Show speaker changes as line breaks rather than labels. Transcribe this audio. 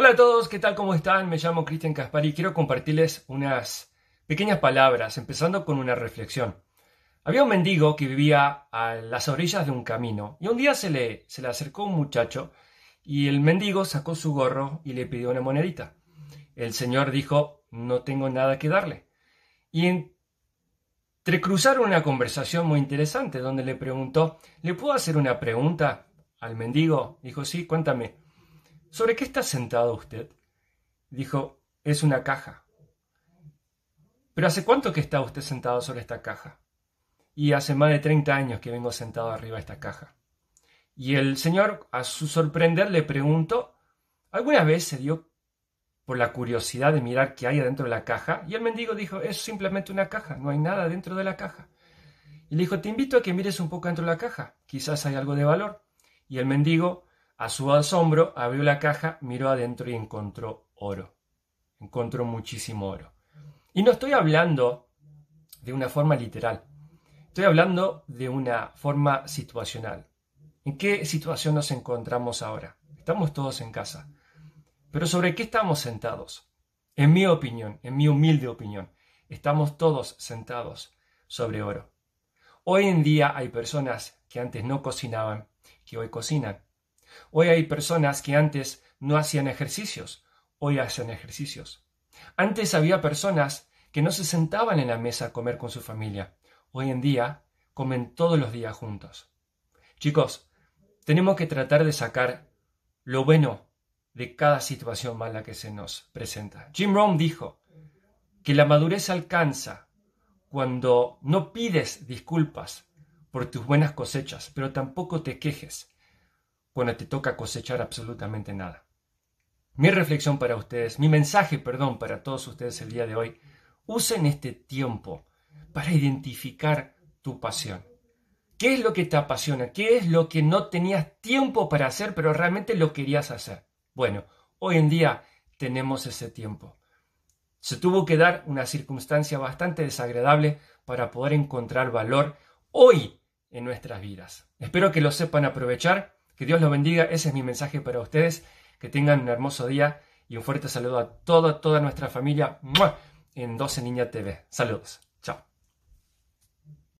Hola a todos, ¿qué tal? ¿Cómo están? Me llamo Cristian Caspar y quiero compartirles unas pequeñas palabras, empezando con una reflexión. Había un mendigo que vivía a las orillas de un camino y un día se le, se le acercó un muchacho y el mendigo sacó su gorro y le pidió una monedita. El señor dijo, no tengo nada que darle. Y entrecruzaron una conversación muy interesante donde le preguntó, ¿le puedo hacer una pregunta al mendigo? Dijo, sí, cuéntame. ¿Sobre qué está sentado usted? Dijo, es una caja. ¿Pero hace cuánto que está usted sentado sobre esta caja? Y hace más de 30 años que vengo sentado arriba de esta caja. Y el señor, a su sorprender, le preguntó, ¿alguna vez se dio por la curiosidad de mirar qué hay adentro de la caja? Y el mendigo dijo, es simplemente una caja, no hay nada dentro de la caja. Y le dijo, te invito a que mires un poco dentro de la caja, quizás hay algo de valor. Y el mendigo a su asombro, abrió la caja, miró adentro y encontró oro. Encontró muchísimo oro. Y no estoy hablando de una forma literal. Estoy hablando de una forma situacional. ¿En qué situación nos encontramos ahora? Estamos todos en casa. Pero ¿sobre qué estamos sentados? En mi opinión, en mi humilde opinión, estamos todos sentados sobre oro. Hoy en día hay personas que antes no cocinaban, que hoy cocinan. Hoy hay personas que antes no hacían ejercicios, hoy hacen ejercicios. Antes había personas que no se sentaban en la mesa a comer con su familia. Hoy en día comen todos los días juntos. Chicos, tenemos que tratar de sacar lo bueno de cada situación mala que se nos presenta. Jim Rohn dijo que la madurez alcanza cuando no pides disculpas por tus buenas cosechas, pero tampoco te quejes cuando te toca cosechar absolutamente nada. Mi reflexión para ustedes, mi mensaje, perdón, para todos ustedes el día de hoy, usen este tiempo para identificar tu pasión. ¿Qué es lo que te apasiona? ¿Qué es lo que no tenías tiempo para hacer, pero realmente lo querías hacer? Bueno, hoy en día tenemos ese tiempo. Se tuvo que dar una circunstancia bastante desagradable para poder encontrar valor hoy en nuestras vidas. Espero que lo sepan aprovechar que Dios los bendiga, ese es mi mensaje para ustedes. Que tengan un hermoso día y un fuerte saludo a toda, toda nuestra familia en 12 Niña TV. Saludos, chao.